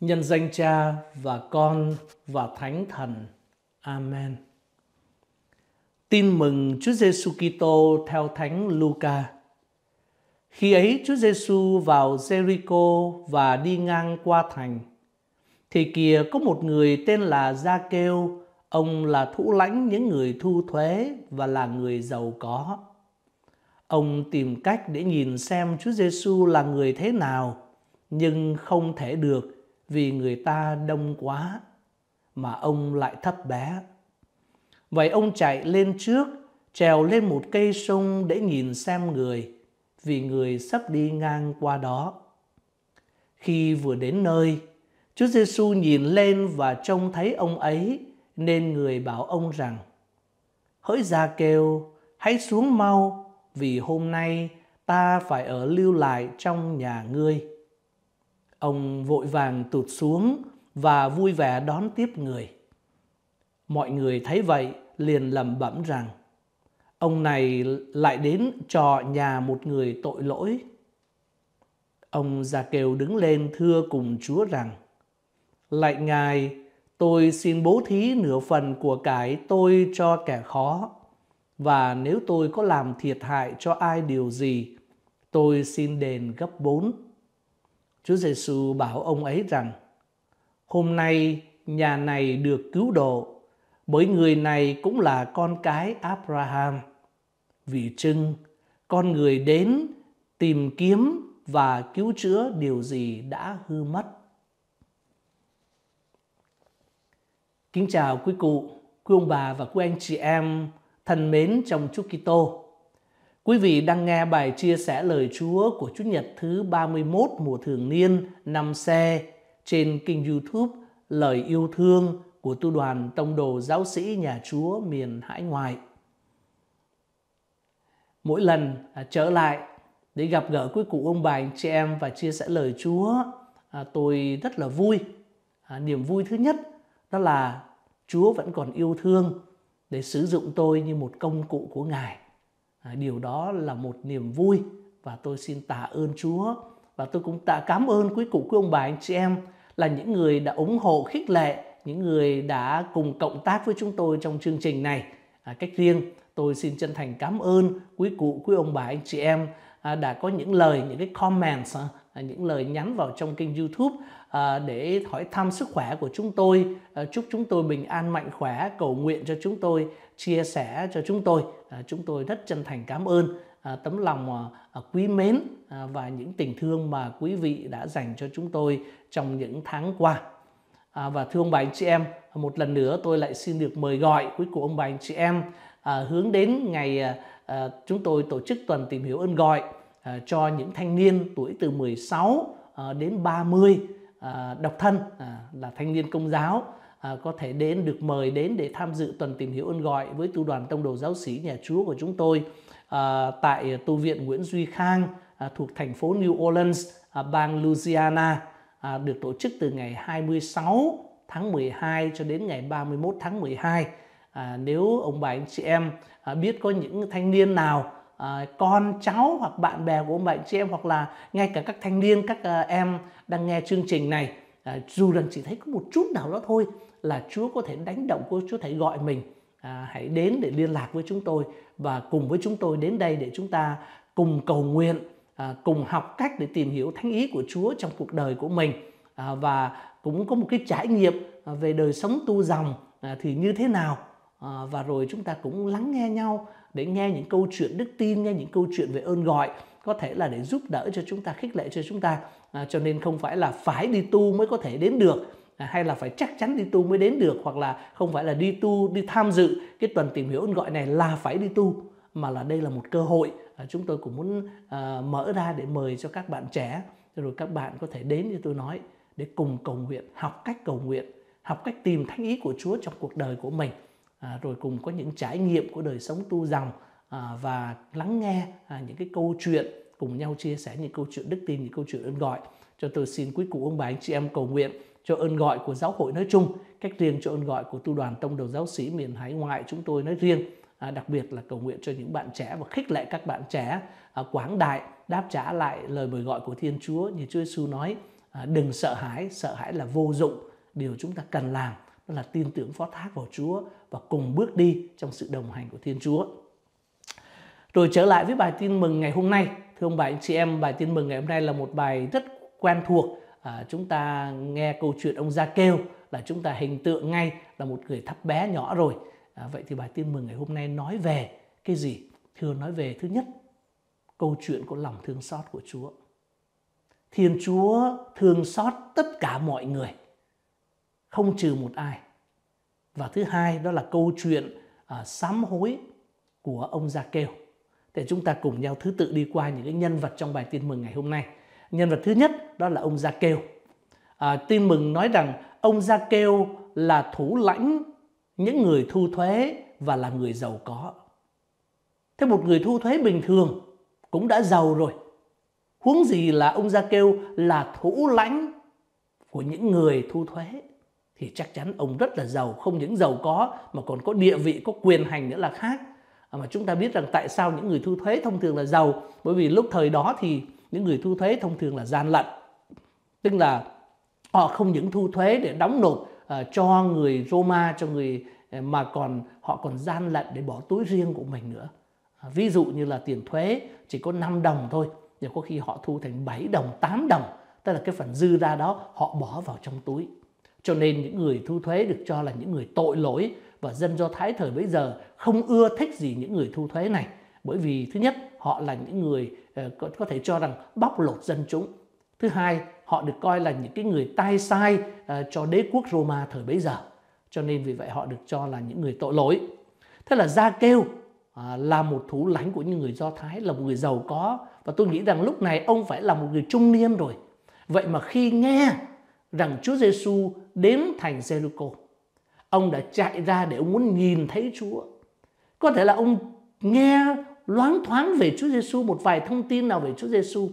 Nhân danh Cha và Con và Thánh Thần. Amen. Tin mừng Chúa Giêsu Kitô theo Thánh Luca. Khi ấy Chúa Giêsu vào Jericho và đi ngang qua thành. Thì kìa có một người tên là Gia Kêu, ông là thủ lãnh những người thu thuế và là người giàu có. Ông tìm cách để nhìn xem Chúa Giêsu là người thế nào, nhưng không thể được vì người ta đông quá mà ông lại thấp bé. Vậy ông chạy lên trước, trèo lên một cây sung để nhìn xem người, vì người sắp đi ngang qua đó. Khi vừa đến nơi, Chúa Giêsu nhìn lên và trông thấy ông ấy, nên người bảo ông rằng: Hỡi ra kêu, hãy xuống mau, vì hôm nay ta phải ở lưu lại trong nhà ngươi. Ông vội vàng tụt xuống và vui vẻ đón tiếp người. Mọi người thấy vậy liền lầm bẩm rằng ông này lại đến trò nhà một người tội lỗi. Ông già kêu đứng lên thưa cùng Chúa rằng Lạy Ngài, tôi xin bố thí nửa phần của cái tôi cho kẻ khó và nếu tôi có làm thiệt hại cho ai điều gì, tôi xin đền gấp bốn. Chúa Giêsu bảo ông ấy rằng: Hôm nay nhà này được cứu độ bởi người này cũng là con cái Abraham. Vì chưng con người đến tìm kiếm và cứu chữa điều gì đã hư mất. Kính chào quý cụ, quý ông bà và quý anh chị em thân mến trong Chúa Kitô. Quý vị đang nghe bài chia sẻ lời Chúa của Chủ nhật thứ 31 mùa thường niên năm xe trên kênh YouTube Lời yêu thương của tu đoàn tông đồ giáo sĩ nhà Chúa miền Hải Ngoại. Mỗi lần à, trở lại để gặp gỡ quý cụ ông bà anh chị em và chia sẻ lời Chúa, à, tôi rất là vui. À, niềm vui thứ nhất đó là Chúa vẫn còn yêu thương để sử dụng tôi như một công cụ của Ngài À, điều đó là một niềm vui và tôi xin tạ ơn Chúa và tôi cũng tạ cảm ơn quý cụ quý ông bà anh chị em là những người đã ủng hộ khích lệ những người đã cùng cộng tác với chúng tôi trong chương trình này à, cách riêng tôi xin chân thành cảm ơn quý cụ quý ông bà anh chị em à, đã có những lời những cái comments à, những lời nhắn vào trong kênh youtube Ờ, để hỏi thăm sức khỏe của chúng tôi ờ, chúc chúng tôi bình an mạnh khỏe cầu nguyện cho chúng tôi chia sẻ cho chúng tôi ờ, chúng tôi rất chân thành cảm ơn tấm lòng quý mến và những tình thương mà quý vị đã dành cho chúng tôi trong những tháng qua và thưa ông bà anh chị em một lần nữa tôi lại xin được mời gọi quý cụ ông bà anh chị em hướng đến ngày chúng tôi tổ chức tuần tìm hiểu ơn gọi cho những thanh niên tuổi từ 16 à, đến 30 à, độc thân à, là thanh niên công giáo à, có thể đến được mời đến để tham dự tuần tìm hiểu ơn gọi với tu đoàn tông đồ giáo sĩ nhà Chúa của chúng tôi à, tại tu viện Nguyễn Duy Khang à, thuộc thành phố New Orleans, à, bang Louisiana à, được tổ chức từ ngày 26 tháng 12 cho đến ngày 31 tháng 12. À, nếu ông bà anh chị em à, biết có những thanh niên nào Ờ, con cháu hoặc bạn bè của ông bạn chị em hoặc là ngay cả các thanh niên các ờ, em đang nghe chương trình này ờ, dù rằng chỉ thấy có một chút nào đó thôi là Chúa có thể đánh động của Chúa thể gọi mình à, hãy đến để liên lạc với chúng tôi và cùng với chúng tôi đến đây để chúng ta cùng cầu nguyện à, cùng học cách để tìm hiểu thánh ý của Chúa trong cuộc đời của mình à, và cũng có một cái trải nghiệm à, về đời sống tu dòng à, thì như thế nào à, và rồi chúng ta cũng lắng nghe nhau để nghe những câu chuyện đức tin nghe những câu chuyện về ơn gọi có thể là để giúp đỡ cho chúng ta khích lệ cho chúng ta à, cho nên không phải là phải đi tu mới có thể đến được à, hay là phải chắc chắn đi tu mới đến được hoặc là không phải là đi tu đi tham dự cái tuần tìm hiểu ơn gọi này là phải đi tu mà là đây là một cơ hội à, chúng tôi cũng muốn à, mở ra để mời cho các bạn trẻ rồi các bạn có thể đến như tôi nói để cùng cầu nguyện học cách cầu nguyện học cách tìm thánh ý của Chúa trong cuộc đời của mình à, rồi cùng có những trải nghiệm của đời sống tu dòng à, và lắng nghe à, những cái câu chuyện cùng nhau chia sẻ những câu chuyện đức tin những câu chuyện ơn gọi cho tôi xin quý cụ ông bà anh chị em cầu nguyện cho ơn gọi của giáo hội nói chung cách riêng cho ơn gọi của tu đoàn tông đầu giáo sĩ miền hải ngoại chúng tôi nói riêng à, đặc biệt là cầu nguyện cho những bạn trẻ và khích lệ các bạn trẻ à, quảng đại đáp trả lại lời mời gọi của thiên chúa như chúa giêsu nói à, đừng sợ hãi sợ hãi là vô dụng điều chúng ta cần làm đó là tin tưởng phó thác vào Chúa và cùng bước đi trong sự đồng hành của Thiên Chúa. Rồi trở lại với bài tin mừng ngày hôm nay, thưa ông bà anh chị em, bài tin mừng ngày hôm nay là một bài rất quen thuộc. À, chúng ta nghe câu chuyện ông Gia Kêu là chúng ta hình tượng ngay là một người thấp bé nhỏ rồi. À, vậy thì bài tin mừng ngày hôm nay nói về cái gì? Thưa nói về thứ nhất, câu chuyện của lòng thương xót của Chúa. Thiên Chúa thương xót tất cả mọi người không trừ một ai. Và thứ hai đó là câu chuyện à, sám hối của ông Gia Kêu. Để chúng ta cùng nhau thứ tự đi qua những cái nhân vật trong bài tin mừng ngày hôm nay. Nhân vật thứ nhất đó là ông Gia Kêu. À, tin mừng nói rằng ông Gia Kêu là thủ lãnh những người thu thuế và là người giàu có. Thế một người thu thuế bình thường cũng đã giàu rồi. Huống gì là ông Gia Kêu là thủ lãnh của những người thu thuế thì chắc chắn ông rất là giàu không những giàu có mà còn có địa vị có quyền hành nữa là khác à, mà chúng ta biết rằng tại sao những người thu thuế thông thường là giàu bởi vì lúc thời đó thì những người thu thuế thông thường là gian lận tức là họ không những thu thuế để đóng nộp uh, cho người Roma cho người à, mà còn họ còn gian lận để bỏ túi riêng của mình nữa ví dụ như là tiền thuế chỉ có 5 đồng thôi nhưng có khi họ thu thành 7 đồng 8 đồng tức là cái phần dư ra đó họ bỏ vào trong túi cho nên những người thu thuế được cho là những người tội lỗi và dân Do Thái thời bấy giờ không ưa thích gì những người thu thuế này. Bởi vì thứ nhất, họ là những người ờ, có, thể cho rằng bóc lột dân chúng. Thứ hai, họ được coi là những cái người tai sai ờ, cho đế quốc Roma thời bấy giờ. Cho nên vì vậy họ được cho là những người tội lỗi. Thế là Gia Kêu à, là một thủ lãnh của những người Do Thái, là một người giàu có. Và tôi nghĩ rằng lúc này ông phải là một người trung niên rồi. Vậy mà khi nghe rằng Chúa Giêsu đến thành Jericho. Ông đã chạy ra để ông muốn nhìn thấy Chúa. Có thể là ông nghe loáng thoáng về Chúa Giêsu một vài thông tin nào về Chúa Giêsu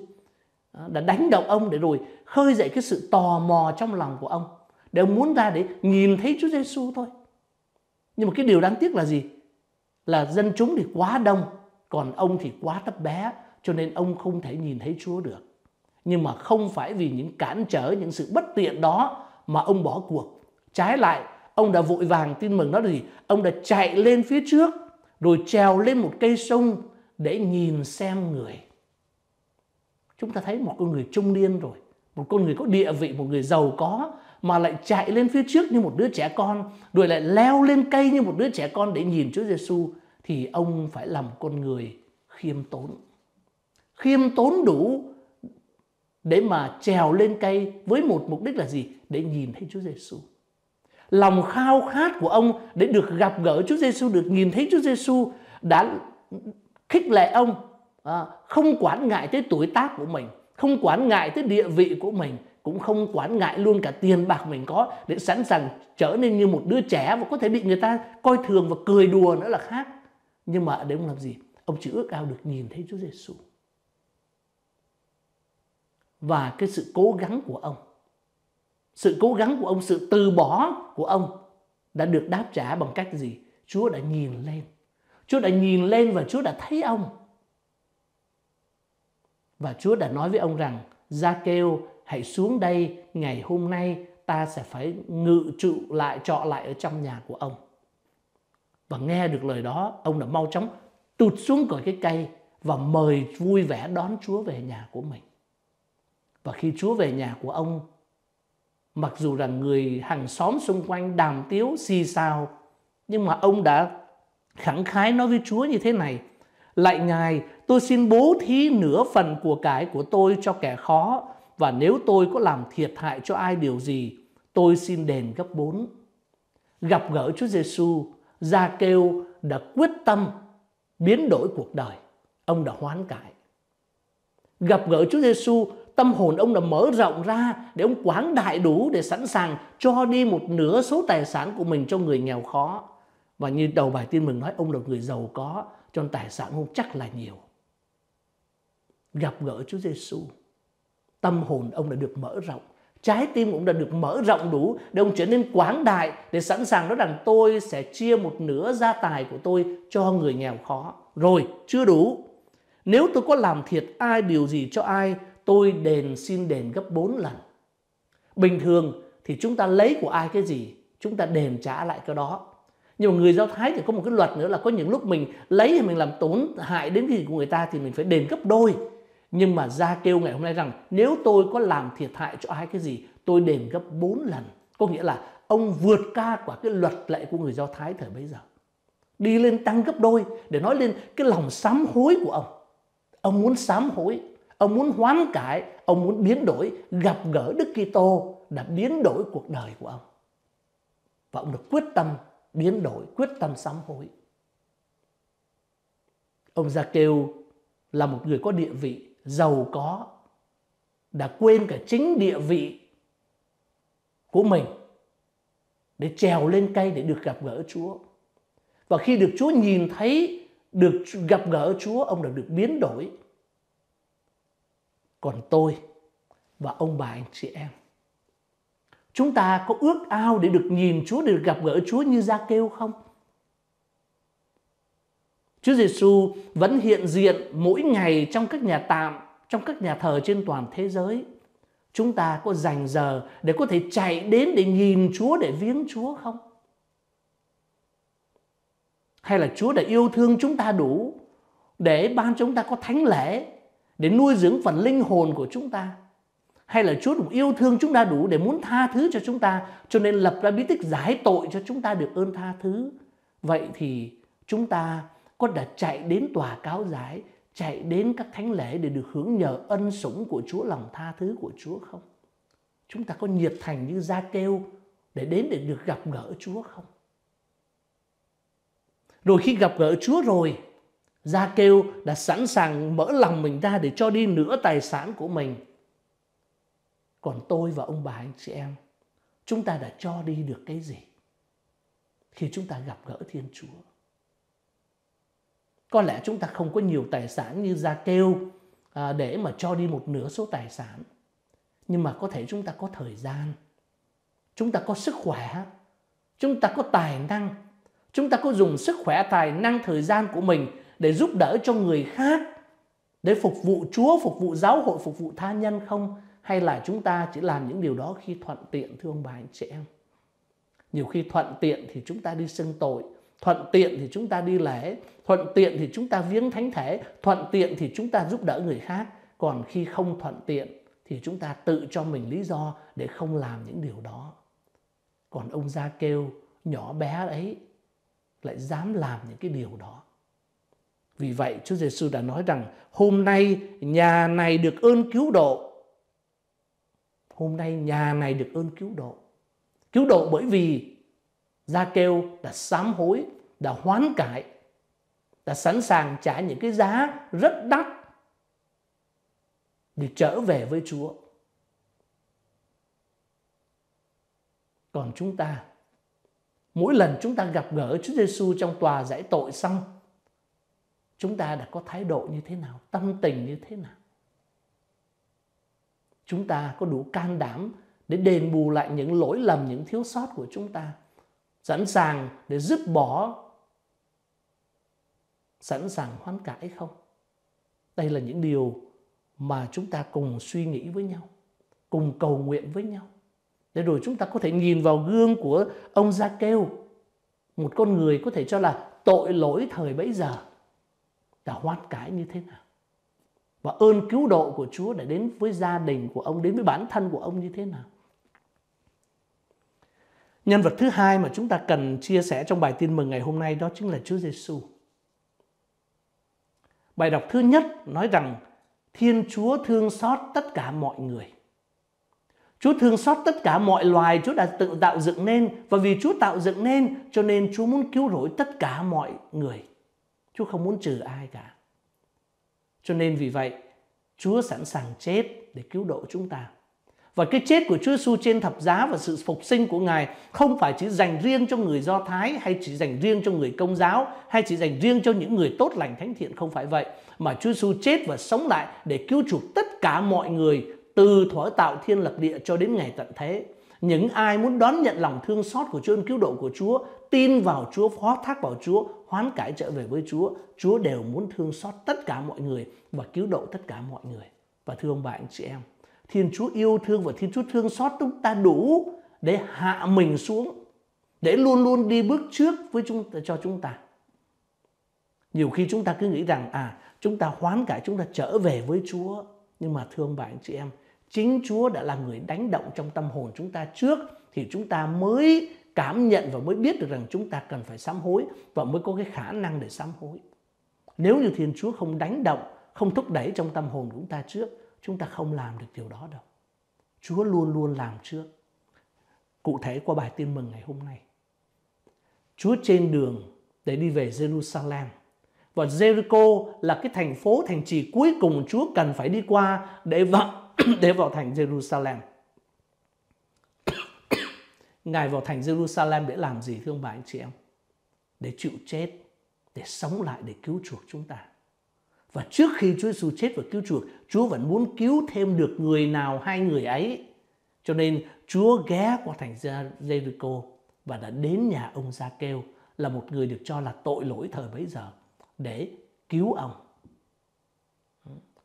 à, đã đánh động ông để rồi khơi dậy cái sự tò mò trong lòng của ông để ông muốn ra để nhìn thấy Chúa Giêsu thôi. Nhưng mà cái điều đáng tiếc là gì? Là dân chúng thì quá đông, còn ông thì quá thấp bé, cho nên ông không thể nhìn thấy Chúa được nhưng mà không phải vì những cản trở những sự bất tiện đó mà ông bỏ cuộc trái lại ông đã vội vàng tin mừng nó gì ông đã chạy lên phía trước rồi trèo lên một cây sông để nhìn xem người chúng ta thấy một con người trung niên rồi một con người có địa vị một người giàu có mà lại chạy lên phía trước như một đứa trẻ con rồi lại leo lên cây như một đứa trẻ con để nhìn Chúa Giêsu thì ông phải làm con người khiêm tốn khiêm tốn đủ để mà trèo lên cây với một mục đích là gì? Để nhìn thấy Chúa Giêsu. Lòng khao khát của ông để được gặp gỡ Chúa Giêsu, được nhìn thấy Chúa Giêsu đã khích lệ ông à, không quản ngại tới tuổi tác của mình, không quản ngại tới địa vị của mình, cũng không quản ngại luôn cả tiền bạc mình có để sẵn sàng trở nên như một đứa trẻ và có thể bị người ta coi thường và cười đùa nữa là khác. Nhưng mà để ông làm gì? Ông chỉ ước ao được nhìn thấy Chúa Giêsu và cái sự cố gắng của ông. Sự cố gắng của ông, sự từ bỏ của ông đã được đáp trả bằng cách gì? Chúa đã nhìn lên. Chúa đã nhìn lên và Chúa đã thấy ông. Và Chúa đã nói với ông rằng, Gia kêu hãy xuống đây ngày hôm nay ta sẽ phải ngự trụ lại, trọ lại ở trong nhà của ông. Và nghe được lời đó, ông đã mau chóng tụt xuống khỏi cái cây và mời vui vẻ đón Chúa về nhà của mình. Và khi Chúa về nhà của ông, mặc dù rằng người hàng xóm xung quanh đàm tiếu xì xào, nhưng mà ông đã khẳng khái nói với Chúa như thế này. Lạy Ngài, tôi xin bố thí nửa phần của cải của tôi cho kẻ khó, và nếu tôi có làm thiệt hại cho ai điều gì, tôi xin đền gấp bốn. Gặp gỡ Chúa Giêsu, Gia Kêu đã quyết tâm biến đổi cuộc đời. Ông đã hoán cải. Gặp gỡ Chúa Giêsu, tâm hồn ông đã mở rộng ra để ông quán đại đủ để sẵn sàng cho đi một nửa số tài sản của mình cho người nghèo khó. Và như đầu bài tin mình nói ông là người giàu có cho nên tài sản ông chắc là nhiều. Gặp gỡ Chúa Giêsu, tâm hồn ông đã được mở rộng, trái tim cũng đã được mở rộng đủ để ông trở nên quán đại để sẵn sàng nói rằng tôi sẽ chia một nửa gia tài của tôi cho người nghèo khó. Rồi, chưa đủ. Nếu tôi có làm thiệt ai điều gì cho ai tôi đền xin đền gấp 4 lần. Bình thường thì chúng ta lấy của ai cái gì, chúng ta đền trả lại cái đó. Nhưng mà người Do Thái thì có một cái luật nữa là có những lúc mình lấy thì mình làm tổn hại đến cái gì của người ta thì mình phải đền gấp đôi. Nhưng mà ra kêu ngày hôm nay rằng nếu tôi có làm thiệt hại cho ai cái gì, tôi đền gấp 4 lần. Có nghĩa là ông vượt qua quả cái luật lệ của người Do Thái thời bấy giờ. Đi lên tăng gấp đôi để nói lên cái lòng sám hối của ông. Ông muốn sám hối ông muốn hoán cải, ông muốn biến đổi, gặp gỡ Đức Kitô đã biến đổi cuộc đời của ông. Và ông được quyết tâm biến đổi, quyết tâm sám hối. Ông Gia Kêu là một người có địa vị, giàu có, đã quên cả chính địa vị của mình để trèo lên cây để được gặp gỡ Chúa. Và khi được Chúa nhìn thấy, được gặp gỡ Chúa, ông đã được biến đổi, còn tôi và ông bà anh chị em chúng ta có ước ao để được nhìn Chúa để được gặp gỡ Chúa như Gia Kêu không Chúa Giêsu vẫn hiện diện mỗi ngày trong các nhà tạm trong các nhà thờ trên toàn thế giới chúng ta có dành giờ để có thể chạy đến để nhìn Chúa để viếng Chúa không hay là Chúa đã yêu thương chúng ta đủ để ban chúng ta có thánh lễ để nuôi dưỡng phần linh hồn của chúng ta hay là Chúa cũng yêu thương chúng ta đủ để muốn tha thứ cho chúng ta cho nên lập ra bí tích giải tội cho chúng ta được ơn tha thứ vậy thì chúng ta có đã chạy đến tòa cáo giải chạy đến các thánh lễ để được hướng nhờ ân sủng của Chúa lòng tha thứ của Chúa không chúng ta có nhiệt thành như gia kêu để đến để được gặp gỡ Chúa không rồi khi gặp gỡ Chúa rồi Gia kêu đã sẵn sàng mở lòng mình ra để cho đi nửa tài sản của mình. Còn tôi và ông bà anh chị em, chúng ta đã cho đi được cái gì khi chúng ta gặp gỡ Thiên Chúa? Có lẽ chúng ta không có nhiều tài sản như Gia kêu à, để mà cho đi một nửa số tài sản. Nhưng mà có thể chúng ta có thời gian, chúng ta có sức khỏe, chúng ta có tài năng, chúng ta có dùng sức khỏe, tài năng, thời gian của mình để giúp đỡ cho người khác để phục vụ Chúa, phục vụ giáo hội, phục vụ tha nhân không? Hay là chúng ta chỉ làm những điều đó khi thuận tiện thưa ông bà anh chị em? Nhiều khi thuận tiện thì chúng ta đi xưng tội, thuận tiện thì chúng ta đi lễ, thuận tiện thì chúng ta viếng thánh thể, thuận tiện thì chúng ta giúp đỡ người khác. Còn khi không thuận tiện thì chúng ta tự cho mình lý do để không làm những điều đó. Còn ông Gia Kêu nhỏ bé ấy lại dám làm những cái điều đó. Vì vậy Chúa Giêsu đã nói rằng hôm nay nhà này được ơn cứu độ. Hôm nay nhà này được ơn cứu độ. Cứu độ bởi vì Gia Kêu đã sám hối, đã hoán cải, đã sẵn sàng trả những cái giá rất đắt để trở về với Chúa. Còn chúng ta, mỗi lần chúng ta gặp gỡ Chúa Giêsu trong tòa giải tội xong, chúng ta đã có thái độ như thế nào tâm tình như thế nào chúng ta có đủ can đảm để đền bù lại những lỗi lầm những thiếu sót của chúng ta sẵn sàng để dứt bỏ sẵn sàng hoán cải không đây là những điều mà chúng ta cùng suy nghĩ với nhau cùng cầu nguyện với nhau để rồi chúng ta có thể nhìn vào gương của ông gia kêu một con người có thể cho là tội lỗi thời bấy giờ là hoát cái như thế nào và ơn cứu độ của Chúa để đến với gia đình của ông, đến với bản thân của ông như thế nào. Nhân vật thứ hai mà chúng ta cần chia sẻ trong bài tin mừng ngày hôm nay đó chính là Chúa Giêsu. Bài đọc thứ nhất nói rằng Thiên Chúa thương xót tất cả mọi người. Chúa thương xót tất cả mọi loài Chúa đã tự tạo dựng nên và vì Chúa tạo dựng nên cho nên Chúa muốn cứu rỗi tất cả mọi người. Chúa không muốn trừ ai cả. Cho nên vì vậy, Chúa sẵn sàng chết để cứu độ chúng ta. Và cái chết của Chúa Giêsu trên thập giá và sự phục sinh của Ngài không phải chỉ dành riêng cho người Do Thái hay chỉ dành riêng cho người Công giáo hay chỉ dành riêng cho những người tốt lành thánh thiện không phải vậy mà Chúa Giêsu chết và sống lại để cứu chuộc tất cả mọi người từ thuở tạo thiên lập địa cho đến ngày tận thế. Những ai muốn đón nhận lòng thương xót của Chúa cứu độ của Chúa, tin vào Chúa, phó thác vào Chúa, hoán cải trở về với Chúa, Chúa đều muốn thương xót tất cả mọi người và cứu độ tất cả mọi người. Và thưa ông bà anh chị em, Thiên Chúa yêu thương và Thiên Chúa thương xót chúng ta đủ để hạ mình xuống, để luôn luôn đi bước trước với chúng ta, cho chúng ta. Nhiều khi chúng ta cứ nghĩ rằng à chúng ta hoán cải chúng ta trở về với Chúa nhưng mà thưa ông bà anh chị em chính Chúa đã là người đánh động trong tâm hồn chúng ta trước thì chúng ta mới cảm nhận và mới biết được rằng chúng ta cần phải sám hối và mới có cái khả năng để sám hối. Nếu như Thiên Chúa không đánh động, không thúc đẩy trong tâm hồn chúng ta trước, chúng ta không làm được điều đó đâu. Chúa luôn luôn làm trước. Cụ thể qua bài tin mừng ngày hôm nay. Chúa trên đường để đi về Jerusalem. Và Jericho là cái thành phố, thành trì cuối cùng Chúa cần phải đi qua để vào, để vào thành Jerusalem. Ngài vào thành Jerusalem để làm gì thưa ông bà anh chị em? Để chịu chết, để sống lại, để cứu chuộc chúng ta. Và trước khi Chúa Giêsu chết và cứu chuộc, Chúa vẫn muốn cứu thêm được người nào hai người ấy. Cho nên Chúa ghé qua thành Jericho và đã đến nhà ông Gia Kêu là một người được cho là tội lỗi thời bấy giờ để cứu ông.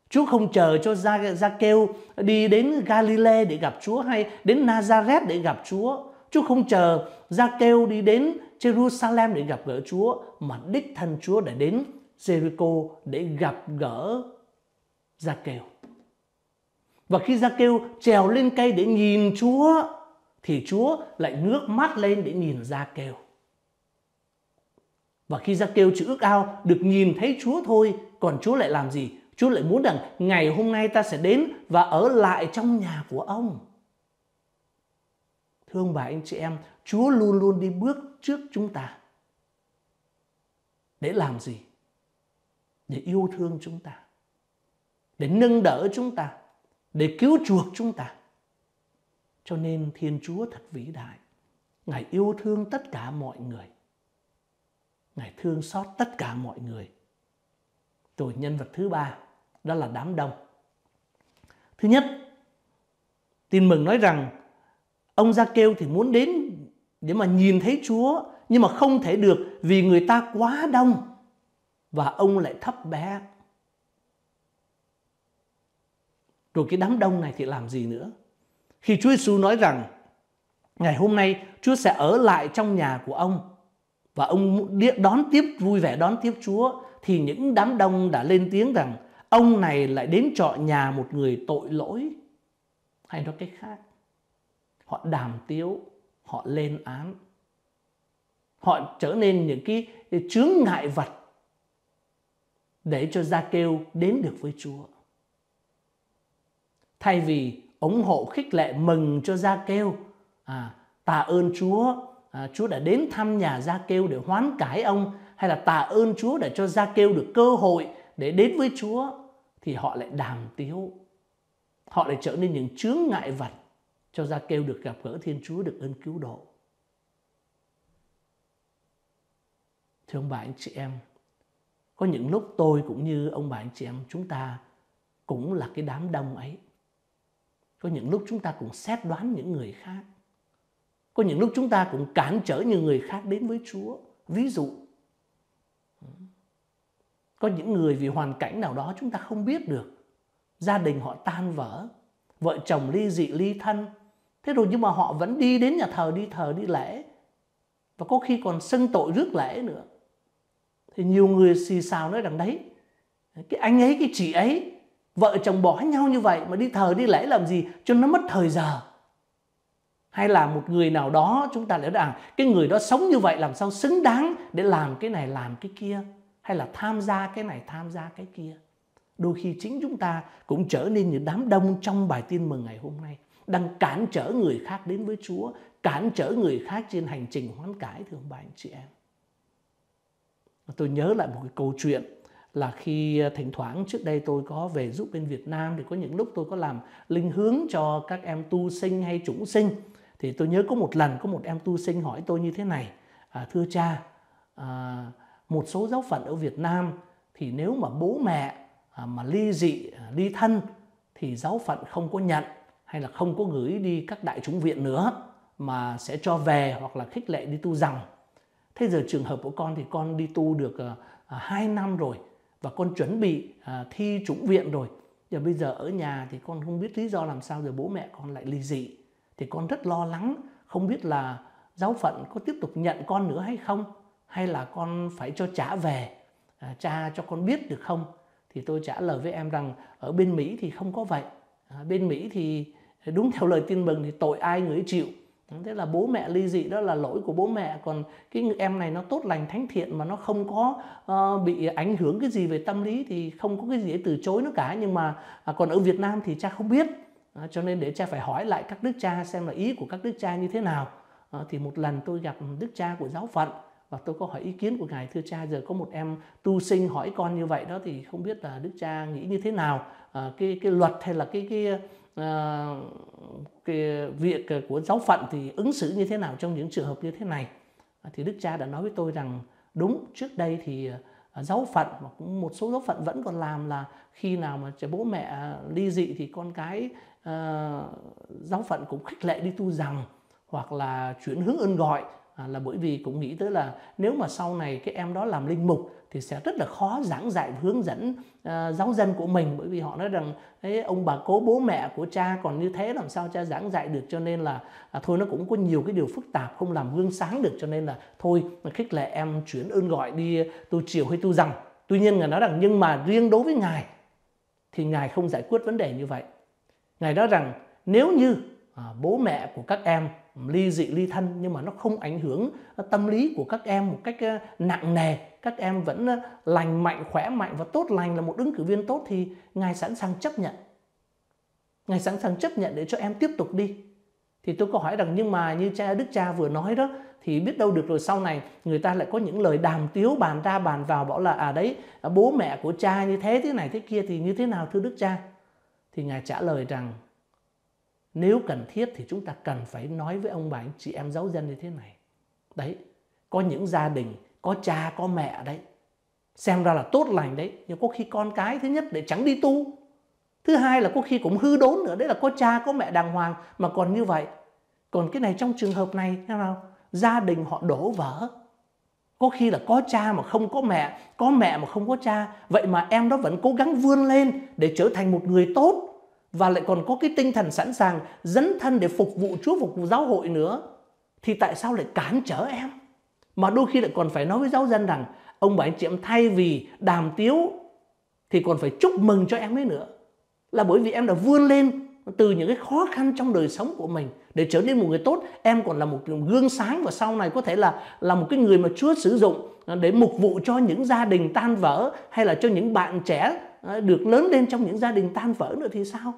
Chúa không chờ cho Gia, Gia Kêu đi đến Galilee để gặp Chúa hay đến Nazareth để gặp Chúa chú không chờ ra kêu đi đến Jerusalem để gặp gỡ Chúa mà đích thân Chúa đã đến Jericho để gặp gỡ ra kêu. Và khi ra kêu trèo lên cây để nhìn Chúa thì Chúa lại ngước mắt lên để nhìn ra kêu. Và khi ra kêu chỉ ước ao được nhìn thấy Chúa thôi, còn Chúa lại làm gì? Chúa lại muốn rằng ngày hôm nay ta sẽ đến và ở lại trong nhà của ông. Thưa ông bà anh chị em, Chúa luôn luôn đi bước trước chúng ta. Để làm gì? Để yêu thương chúng ta. Để nâng đỡ chúng ta. Để cứu chuộc chúng ta. Cho nên Thiên Chúa thật vĩ đại. Ngài yêu thương tất cả mọi người. Ngài thương xót tất cả mọi người. Rồi nhân vật thứ ba, đó là đám đông. Thứ nhất, tin mừng nói rằng ông ra kêu thì muốn đến để mà nhìn thấy Chúa nhưng mà không thể được vì người ta quá đông và ông lại thấp bé. Rồi cái đám đông này thì làm gì nữa? Khi Chúa Giêsu nói rằng ngày hôm nay Chúa sẽ ở lại trong nhà của ông và ông đón tiếp vui vẻ đón tiếp Chúa thì những đám đông đã lên tiếng rằng ông này lại đến trọ nhà một người tội lỗi hay nói cách khác họ đàm tiếu họ lên án họ trở nên những cái chướng ngại vật để cho gia kêu đến được với chúa thay vì ủng hộ khích lệ mừng cho gia kêu à, tạ ơn chúa à, chúa đã đến thăm nhà gia kêu để hoán cải ông hay là tạ ơn chúa để cho gia kêu được cơ hội để đến với chúa thì họ lại đàm tiếu họ lại trở nên những chướng ngại vật cho ra kêu được gặp gỡ Thiên Chúa được ơn cứu độ. Thưa ông bà anh chị em, có những lúc tôi cũng như ông bà anh chị em chúng ta cũng là cái đám đông ấy. Có những lúc chúng ta cũng xét đoán những người khác. Có những lúc chúng ta cũng cản trở những người khác đến với Chúa. Ví dụ, có những người vì hoàn cảnh nào đó chúng ta không biết được. Gia đình họ tan vỡ, vợ chồng ly dị ly thân, thế rồi nhưng mà họ vẫn đi đến nhà thờ đi thờ đi lễ và có khi còn sân tội rước lễ nữa thì nhiều người xì xào nói rằng đấy cái anh ấy cái chị ấy vợ chồng bỏ nhau như vậy mà đi thờ đi lễ làm gì cho nó mất thời giờ hay là một người nào đó chúng ta nói rằng cái người đó sống như vậy làm sao xứng đáng để làm cái này làm cái kia hay là tham gia cái này tham gia cái kia đôi khi chính chúng ta cũng trở nên những đám đông trong bài tin mừng ngày hôm nay đang cản trở người khác đến với Chúa, cản trở người khác trên hành trình hoán cải thưa ông bà anh chị em. Tôi nhớ lại một cái câu chuyện là khi ờ, thỉnh thoảng trước đây tôi có về giúp bên Việt Nam thì có những lúc tôi có làm linh hướng cho các em tu sinh hay chúng sinh thì tôi nhớ có một lần có một em tu sinh hỏi tôi như thế này à, thưa cha à, một số giáo phận ở Việt Nam thì nếu mà bố mẹ à, mà ly dị à, ly thân thì giáo phận không có nhận hay là không có gửi đi các đại chúng viện nữa mà sẽ cho về hoặc là khích lệ đi tu rằng thế giờ trường hợp của con thì con đi tu được uh, ờ, ờ, 2 năm rồi và con chuẩn bị ờ, thi trúng viện rồi giờ bây giờ ở nhà thì con không biết lý do làm sao rồi bố mẹ con lại ly dị thì con rất lo lắng không biết là giáo phận có tiếp tục nhận con nữa hay không hay là con phải cho trả về cha cho con biết được không thì tôi trả lời với em rằng ở bên mỹ thì không có vậy bên mỹ thì thì đúng theo lời tin mừng thì tội ai người ấy chịu thế là bố mẹ ly dị đó là lỗi của bố mẹ còn cái em này nó tốt lành thánh thiện mà nó không có uh, bị ảnh hưởng cái gì về tâm lý thì không có cái gì để từ chối nó cả nhưng mà à, còn ở Việt Nam thì cha không biết à, cho nên để cha phải hỏi lại các đức cha xem là ý của các đức cha như thế nào à, thì một lần tôi gặp đức cha của giáo phận và tôi có hỏi ý kiến của ngài thưa cha giờ có một em tu sinh hỏi con như vậy đó thì không biết là đức cha nghĩ như thế nào à, cái cái luật hay là cái cái Ờ, cái việc ờ, của giáo phận thì ứng xử như thế nào trong những trường hợp như thế này ờ, thì đức cha đã nói với tôi rằng đúng trước đây thì giáo phận mà cũng một số giáo phận vẫn còn làm là khi nào mà cha bố mẹ ly dị thì con cái uh, giáo phận cũng khích lệ đi tu rằng hoặc là chuyển hướng ơn gọi à, là bởi vì cũng nghĩ tới là nếu mà sau này cái em đó làm linh mục thì sẽ rất là khó giảng dạy hướng dẫn à, giáo dân của mình bởi vì họ nói rằng ấy, ông bà cố bố mẹ của cha còn như thế làm sao cha giảng dạy được cho nên là à, thôi nó cũng có nhiều cái điều phức tạp không làm gương sáng được cho nên là thôi khích lệ em chuyển ơn gọi đi tu chiều hay tu rằng tuy nhiên ngài nói rằng nhưng mà riêng đối với ngài thì ngài không giải quyết vấn đề như vậy ngài nói rằng nếu như à, bố mẹ của các em ly dị ly thân nhưng mà nó không ảnh hưởng ờ, tâm lý của các em một cách ờ, nặng nề các em vẫn ờ, lành mạnh khỏe mạnh và tốt lành là một ứng cử viên tốt thì ngài sẵn sàng chấp nhận ngài sẵn sàng chấp nhận để cho em tiếp tục đi thì tôi có hỏi rằng nhưng mà như cha đức cha vừa nói đó thì biết đâu được rồi sau này người ta lại có những lời đàm tiếu bàn ra bàn vào bảo là à đấy bố mẹ của cha như thế thế này thế kia thì như thế nào thưa đức cha thì ngài trả lời rằng nếu cần thiết thì chúng ta cần phải nói với ông bà anh chị em giáo dân như thế này đấy có những gia đình có cha có mẹ đấy xem ra là tốt lành đấy nhưng có khi con cái thứ nhất để trắng đi tu thứ hai là có khi cũng hư đốn nữa đấy là có cha có mẹ đàng hoàng mà còn như vậy còn cái này trong trường hợp này thế nào gia đình họ đổ vỡ có khi là có cha mà không có mẹ có mẹ mà không có cha vậy mà em đó vẫn cố gắng vươn lên để trở thành một người tốt và lại còn có cái tinh thần sẵn sàng dấn thân để phục vụ Chúa phục vụ giáo hội nữa thì tại sao lại cản trở em mà đôi khi lại còn phải nói với giáo dân rằng ông bà anh chị em thay vì đàm tiếu thì còn phải chúc mừng cho em ấy nữa là bởi vì em đã vươn lên từ những cái khó khăn trong đời sống của mình để trở nên một người tốt em còn là một gương sáng và sau này có thể là là một cái người mà Chúa sử dụng để mục vụ cho những gia đình tan vỡ hay là cho những bạn trẻ Ờ, được lớn lên trong những gia đình tan vỡ nữa thì sao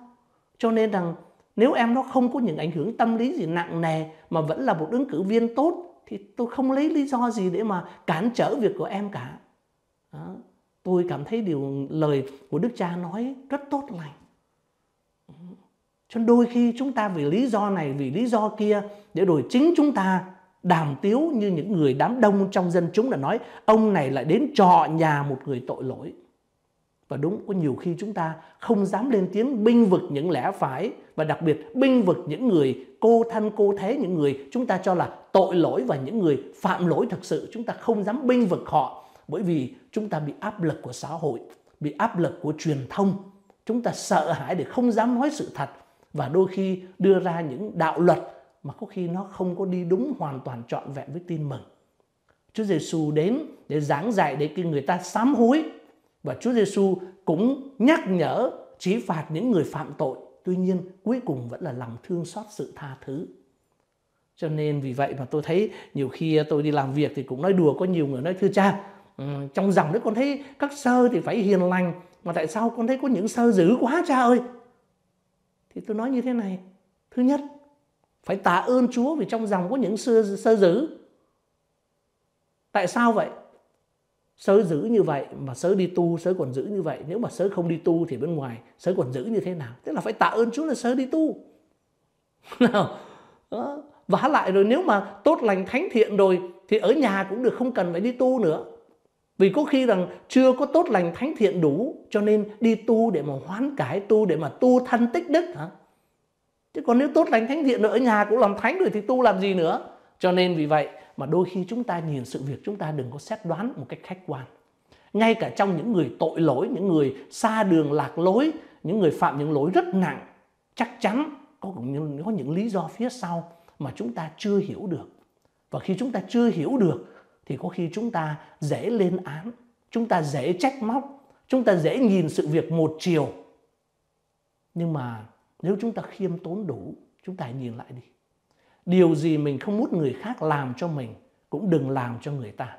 cho nên rằng nếu em nó không có những ảnh hưởng tâm lý gì nặng nề mà vẫn là một ứng cử viên tốt thì tôi không lấy lý do gì để mà cản trở việc của em cả đó. tôi cảm thấy điều lời của đức cha nói rất tốt lành cho nên đôi khi chúng ta vì lý do này vì lý do kia để đổi chính chúng ta đàm tiếu như những người đám đông trong dân chúng đã nói ông này lại đến trọ nhà một người tội lỗi và đúng có nhiều khi chúng ta không dám lên tiếng binh vực những lẽ phải và đặc biệt binh vực những người cô thân cô thế những người chúng ta cho là tội lỗi và những người phạm lỗi thực sự chúng ta không dám binh vực họ bởi vì chúng ta bị áp lực của xã hội bị áp lực của truyền thông chúng ta sợ hãi để không dám nói sự thật và đôi khi đưa ra những đạo luật mà có khi nó không có đi đúng hoàn toàn trọn vẹn với tin mừng Chúa Giêsu đến để giảng dạy để người ta sám hối và Chúa Giêsu cũng nhắc nhở chỉ phạt những người phạm tội, tuy nhiên cuối cùng vẫn là lòng thương xót sự tha thứ. Cho nên vì vậy mà tôi thấy nhiều khi tôi đi làm việc thì cũng nói đùa có nhiều người nói thưa cha, ừ, trong dòng đấy con thấy các sơ thì phải hiền lành mà tại sao con thấy có những sơ dữ quá cha ơi. Thì tôi nói như thế này, thứ nhất phải tạ ơn Chúa vì trong dòng có những sơ sơ dữ. Tại sao vậy? sớ giữ như vậy mà sớ đi tu sớ còn giữ như vậy nếu mà sớ không đi tu thì bên ngoài sớ còn giữ như thế nào tức là phải tạ ơn chúa là sớ đi tu nào vả lại rồi nếu mà tốt lành thánh thiện rồi thì ở nhà cũng được không cần phải đi tu nữa vì có khi rằng chưa có tốt lành thánh thiện đủ cho nên đi tu để mà hoán cải tu để mà tu thân tích đức hả chứ còn nếu tốt lành thánh thiện ở nhà cũng làm thánh rồi thì tu làm gì nữa cho nên vì vậy mà đôi khi chúng ta nhìn sự việc chúng ta đừng có xét đoán một cách khách quan ngay cả trong những người tội lỗi những người xa đường lạc lối những người phạm những lỗi rất nặng chắc chắn có những, có những lý do phía sau mà chúng ta chưa hiểu được và khi chúng ta chưa hiểu được thì có khi chúng ta dễ lên án chúng ta dễ trách móc chúng ta dễ nhìn sự việc một chiều nhưng mà nếu chúng ta khiêm tốn đủ chúng ta nhìn lại đi điều gì mình không muốn người khác làm cho mình cũng đừng làm cho người ta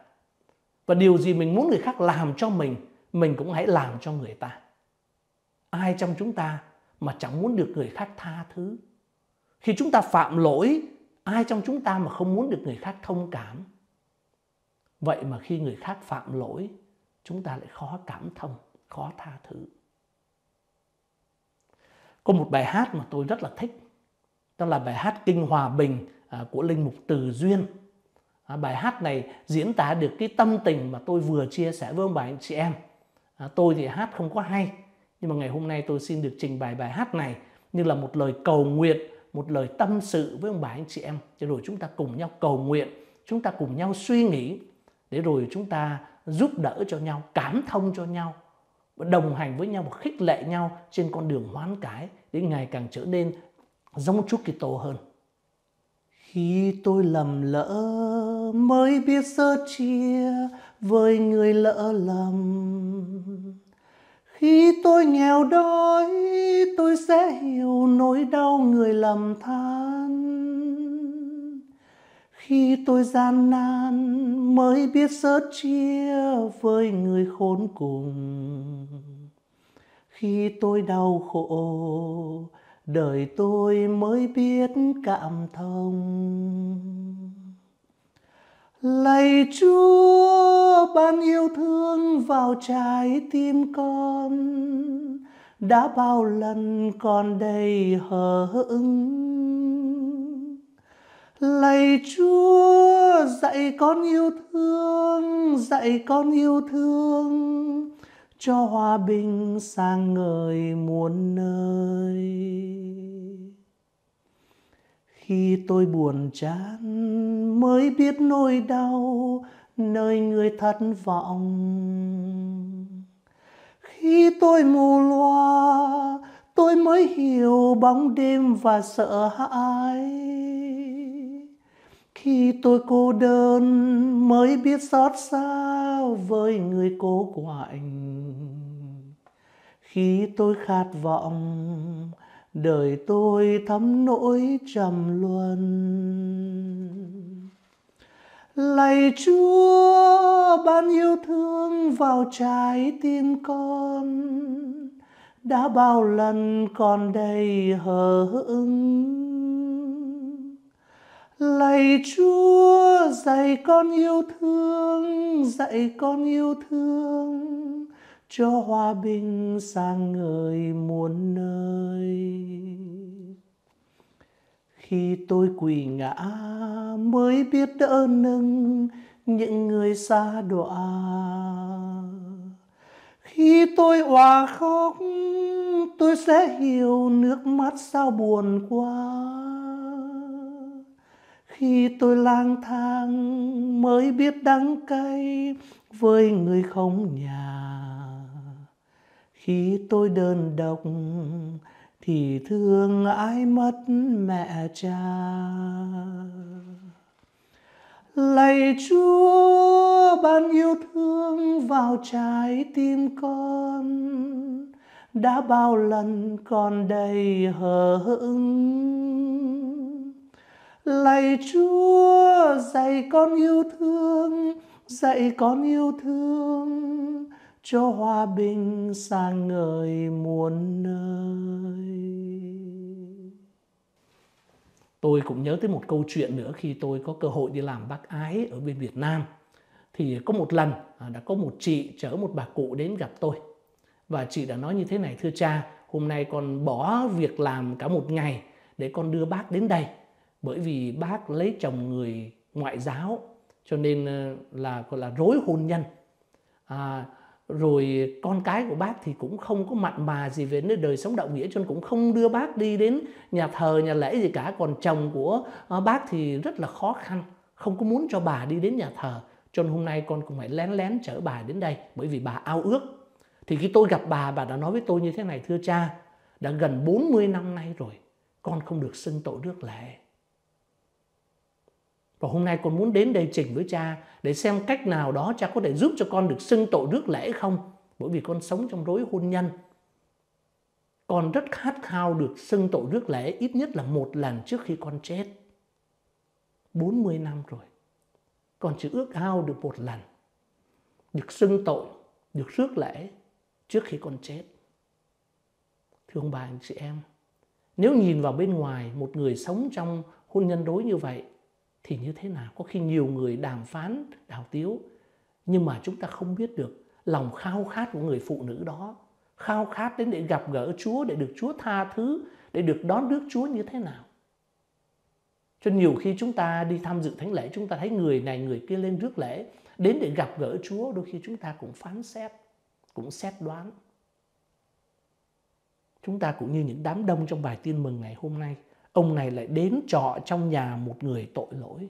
và điều gì mình muốn người khác làm cho mình mình cũng hãy làm cho người ta ai trong chúng ta mà chẳng muốn được người khác tha thứ khi chúng ta phạm lỗi ai trong chúng ta mà không muốn được người khác thông cảm vậy mà khi người khác phạm lỗi chúng ta lại khó cảm thông khó tha thứ có một bài hát mà tôi rất là thích đó là bài hát Kinh Hòa Bình à, của Linh Mục Từ Duyên. À, bài hát này diễn tả được cái tâm tình mà tôi vừa chia sẻ với ông bà anh chị em. À, tôi thì hát không có hay, nhưng mà ngày hôm nay tôi xin được trình bày bài hát này như là một lời cầu nguyện, một lời tâm sự với ông bà anh chị em. Để rồi chúng ta cùng nhau cầu nguyện, chúng ta cùng nhau suy nghĩ, để rồi chúng ta giúp đỡ cho nhau, cảm thông cho nhau, đồng hành với nhau và khích lệ nhau trên con đường hoán cải để ngày càng trở nên giống Chúa Kitô hơn. Khi tôi lầm lỡ mới biết sơ chia với người lỡ lầm. Khi tôi nghèo đói tôi sẽ hiểu nỗi đau người lầm than. Khi tôi gian nan mới biết sớt chia với người khốn cùng. Khi tôi đau khổ đời tôi mới biết cảm thông lạy chúa ban yêu thương vào trái tim con đã bao lần con đầy hờ hững lạy chúa dạy con yêu thương dạy con yêu thương cho hòa bình sang người muôn nơi khi tôi buồn chán mới biết nỗi đau nơi người thất vọng khi tôi mù loa tôi mới hiểu bóng đêm và sợ hãi khi tôi cô đơn mới biết xót xa với người cô quạnh khi tôi khát vọng đời tôi thấm nỗi trầm luân lạy chúa ban yêu thương vào trái tim con đã bao lần con đây hờ hững lạy chúa dạy con yêu thương dạy con yêu thương cho hòa bình sang người muôn nơi khi tôi quỳ ngã mới biết đỡ nâng những người xa đọa khi tôi hòa khóc tôi sẽ hiểu nước mắt sao buồn quá khi tôi lang thang mới biết đắng cay với người không nhà khi tôi đơn độc thì thương ai mất mẹ cha lạy chúa ban yêu thương vào trái tim con đã bao lần con đầy hờ hững lạy chúa dạy con yêu thương dạy con yêu thương cho hòa bình sang người muôn nơi tôi cũng nhớ tới một câu chuyện nữa khi tôi có cơ hội đi làm bác ái ở bên Việt Nam thì có một lần à, đã có một chị chở một bà cụ đến gặp tôi và chị đã nói như thế này thưa cha hôm nay con bỏ việc làm cả một ngày để con đưa bác đến đây bởi vì bác lấy chồng người ngoại giáo cho nên ờ, là gọi là rối hôn nhân à, rồi con cái của bác thì cũng không có mặn mà gì về nơi đời sống đạo nghĩa cho nên cũng không đưa bác đi đến nhà thờ nhà lễ gì cả còn chồng của ờ, bác thì rất là khó khăn không có muốn cho bà đi đến nhà thờ cho nên hôm nay con cũng phải lén lén chở bà đến đây bởi vì bà ao ước thì khi tôi gặp bà bà đã nói với tôi như thế này thưa cha đã gần 40 năm nay rồi con không được xưng tội nước lệ và hôm nay con muốn đến đây trình với cha để xem cách nào đó cha có thể giúp cho con được xưng tội rước lễ không bởi vì con sống trong rối hôn nhân con rất khát khao được xưng tội rước lễ ít nhất là một lần trước khi con chết 40 năm rồi con chỉ ước ao được một lần được xưng tội được rước lễ trước khi con chết thưa ông bà anh chị em nếu nhìn vào bên ngoài một người sống trong hôn nhân đối như vậy thì như thế nào có khi nhiều người đàm phán đào tiếu nhưng mà chúng ta không biết được lòng khao khát của người phụ nữ đó khao khát đến để gặp gỡ chúa để được chúa tha thứ để được đón đức chúa như thế nào cho nhiều khi chúng ta đi tham dự thánh lễ chúng ta thấy người này người kia lên rước lễ đến để gặp gỡ chúa đôi khi chúng ta cũng phán xét cũng xét đoán chúng ta cũng như những đám đông trong bài tin mừng ngày hôm nay ông này lại đến trọ trong nhà một người tội lỗi.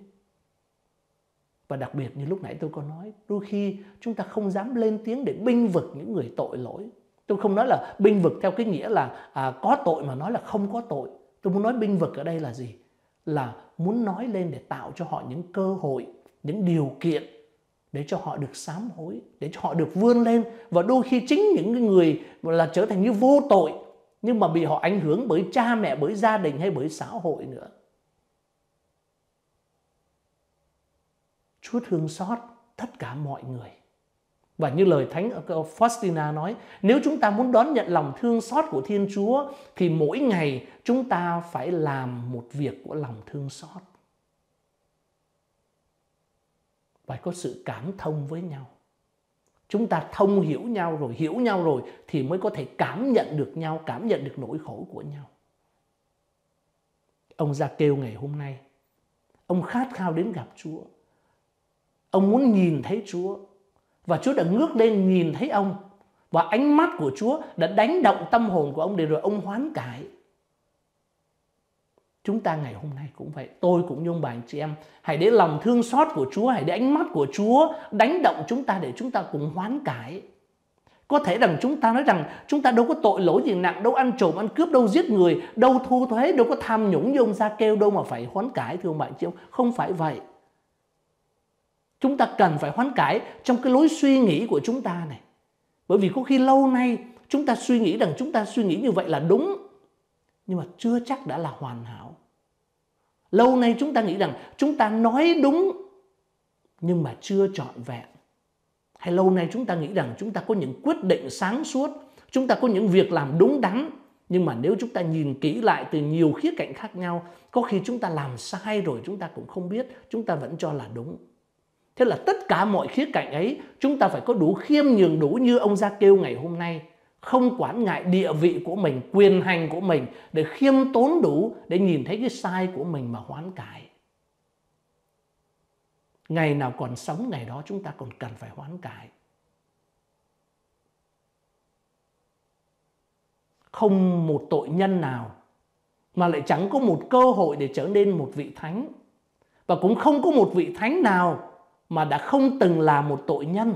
Và đặc biệt như lúc nãy tôi có nói, đôi khi chúng ta không dám lên tiếng để binh vực những người tội lỗi. Tôi không nói là binh vực theo cái nghĩa là à, có tội mà nói là không có tội. Tôi muốn nói binh vực ở đây là gì? Là muốn nói lên để tạo cho họ những cơ hội, những điều kiện để cho họ được sám hối, để cho họ được vươn lên và đôi khi chính những người là trở thành như vô tội nhưng mà bị họ ảnh hưởng bởi cha mẹ, bởi gia đình hay bởi xã hội nữa. Chúa thương xót tất cả mọi người. Và như lời Thánh Faustina nói, nếu chúng ta muốn đón nhận lòng thương xót của Thiên Chúa thì mỗi ngày chúng ta phải làm một việc của lòng thương xót. Phải có sự cảm thông với nhau chúng ta thông hiểu nhau rồi hiểu nhau rồi thì mới có thể cảm nhận được nhau cảm nhận được nỗi khổ của nhau ông ra kêu ngày hôm nay ông khát khao đến gặp chúa ông muốn nhìn thấy chúa và chúa đã ngước lên nhìn thấy ông và ánh mắt của chúa đã đánh động tâm hồn của ông để rồi ông hoán cải chúng ta ngày hôm nay cũng vậy tôi cũng như ông bà anh chị em hãy để lòng thương xót của chúa hãy để ánh mắt của chúa đánh động chúng ta để chúng ta cùng hoán cải có thể rằng chúng ta nói rằng chúng ta đâu có tội lỗi gì nặng đâu ăn trộm ăn cướp đâu giết người đâu thu thuế đâu có tham nhũng như ông gia kêu đâu mà phải hoán cải thưa ông bà anh chị em không phải vậy chúng ta cần phải hoán cải trong cái lối suy nghĩ của chúng ta này bởi vì có khi lâu nay chúng ta suy nghĩ rằng chúng ta suy nghĩ như vậy là đúng nhưng mà chưa chắc đã là hoàn hảo lâu nay chúng ta nghĩ rằng chúng ta nói đúng nhưng mà chưa trọn vẹn hay lâu nay chúng ta nghĩ rằng chúng ta có những quyết định sáng suốt chúng ta có những việc làm đúng đắn nhưng mà nếu chúng ta nhìn kỹ lại từ nhiều khía cạnh khác nhau có khi chúng ta làm sai rồi chúng ta cũng không biết chúng ta vẫn cho là đúng thế là tất cả mọi khía cạnh ấy chúng ta phải có đủ khiêm nhường đủ như ông gia kêu ngày hôm nay không quản ngại địa vị của mình quyền hành của mình để khiêm tốn đủ để nhìn thấy cái sai của mình mà hoán cải ngày nào còn sống ngày đó chúng ta còn cần phải hoán cải không một tội nhân nào mà lại chẳng có một cơ hội để trở nên một vị thánh và cũng không có một vị thánh nào mà đã không từng là một tội nhân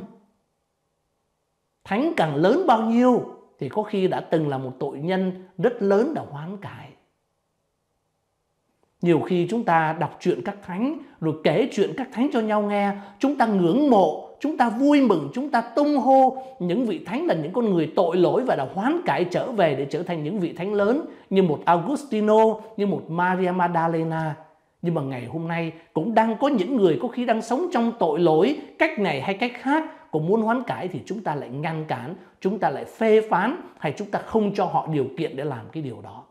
thánh càng lớn bao nhiêu thì có khi đã từng là một tội nhân rất lớn đã hoán cải. Nhiều khi chúng ta đọc chuyện các thánh rồi kể chuyện các thánh cho nhau nghe, chúng ta ngưỡng mộ, chúng ta vui mừng, chúng ta tung hô những vị thánh là những con người tội lỗi và đã hoán cải trở về để trở thành những vị thánh lớn như một Augustino, như một Maria Magdalena. Nhưng mà ngày hôm nay cũng đang có những người có khi đang sống trong tội lỗi cách này hay cách khác còn muốn hoán cải thì chúng ta lại ngăn cản, chúng ta lại phê phán hay chúng ta không cho họ điều kiện để làm cái điều đó.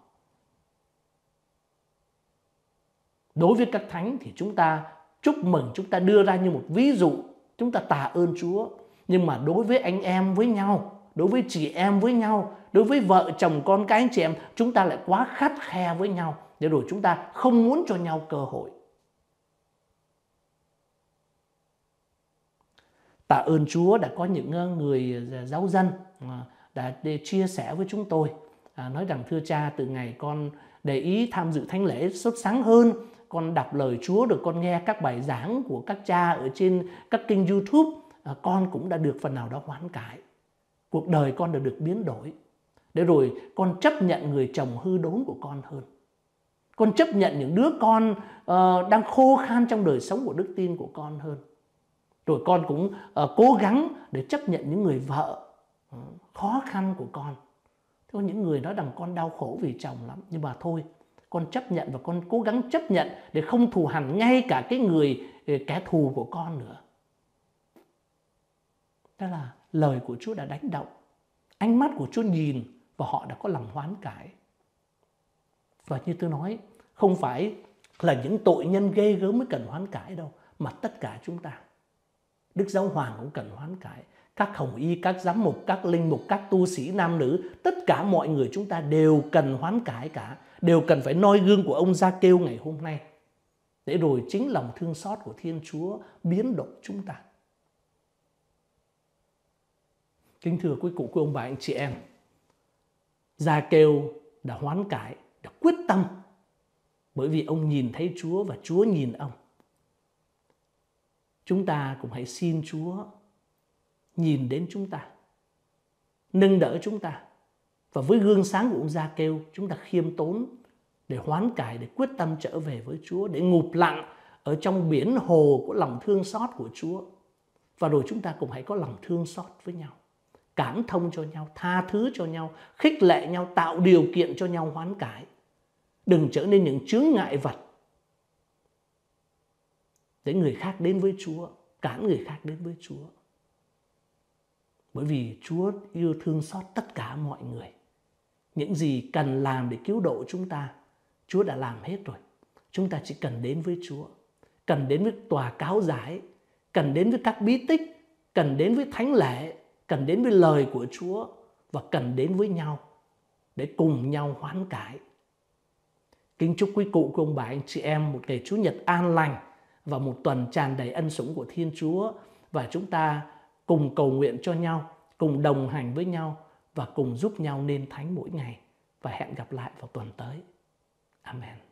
Đối với các thánh thì chúng ta chúc mừng, chúng ta đưa ra như một ví dụ, chúng ta tạ ơn Chúa. Nhưng mà đối với anh em với nhau, đối với chị em với nhau, đối với vợ chồng con cái anh chị em, chúng ta lại quá khắt khe với nhau để rồi chúng ta không muốn cho nhau cơ hội Tạ ơn Chúa đã có những ờ, người ờ, giáo dân ờ, đã chia sẻ với chúng tôi à, nói rằng thưa cha từ ngày con để ý tham dự thánh lễ sốt sáng hơn con đọc lời Chúa được con nghe các bài giảng của các cha ở trên các kênh YouTube con cũng đã được phần nào đó hoán cải cuộc đời con đã được biến đổi để rồi con chấp nhận người chồng hư đốn của con hơn con chấp nhận những đứa con uh, đang khô khan trong đời sống của đức tin của con hơn rồi con cũng uh, cố gắng để chấp nhận những người vợ uh, khó khăn của con có những người nói rằng con đau khổ vì chồng lắm nhưng mà thôi con chấp nhận và con cố gắng chấp nhận để không thù hằn ngay cả cái người ờ, kẻ thù của con nữa đó là lời của chúa đã đánh động ánh mắt của chúa nhìn và họ đã có lòng hoán cải và như tôi nói không phải là những tội nhân ghê gớm mới cần hoán cải đâu mà tất cả chúng ta Đức Giáo Hoàng cũng cần hoán cải. Các hồng y, các giám mục, các linh mục, các tu sĩ nam nữ, tất cả mọi người chúng ta đều cần hoán cải cả, đều cần phải noi gương của ông Gia Kêu ngày hôm nay. Để rồi chính lòng thương xót của Thiên Chúa biến động chúng ta. Kính thưa quý cụ, quý ông bà, anh chị em, Gia Kêu đã hoán cải, đã quyết tâm bởi vì ông nhìn thấy Chúa và Chúa nhìn ông chúng ta cũng hãy xin Chúa nhìn đến chúng ta, nâng đỡ chúng ta. Và với gương sáng của ông Gia kêu, chúng ta khiêm tốn để hoán cải, để quyết tâm trở về với Chúa, để ngụp lặng ở trong biển hồ của lòng thương xót của Chúa. Và rồi chúng ta cũng hãy có lòng thương xót với nhau, cảm thông cho nhau, tha thứ cho nhau, khích lệ nhau, tạo điều kiện cho nhau hoán cải. Đừng trở nên những chướng ngại vật để người khác đến với Chúa, cản người khác đến với Chúa. Bởi vì Chúa yêu thương xót tất cả mọi người. Những gì cần làm để cứu độ chúng ta, Chúa đã làm hết rồi. Chúng ta chỉ cần đến với Chúa, cần đến với tòa cáo giải, cần đến với các bí tích, cần đến với thánh lễ, cần đến với lời của Chúa và cần đến với nhau để cùng nhau hoán cải. Kính chúc quý cụ, của ông bà, anh chị em một ngày Chủ nhật an lành, và một tuần tràn đầy ân sủng của Thiên Chúa và chúng ta cùng cầu nguyện cho nhau, cùng đồng hành với nhau và cùng giúp nhau nên thánh mỗi ngày và hẹn gặp lại vào tuần tới. Amen.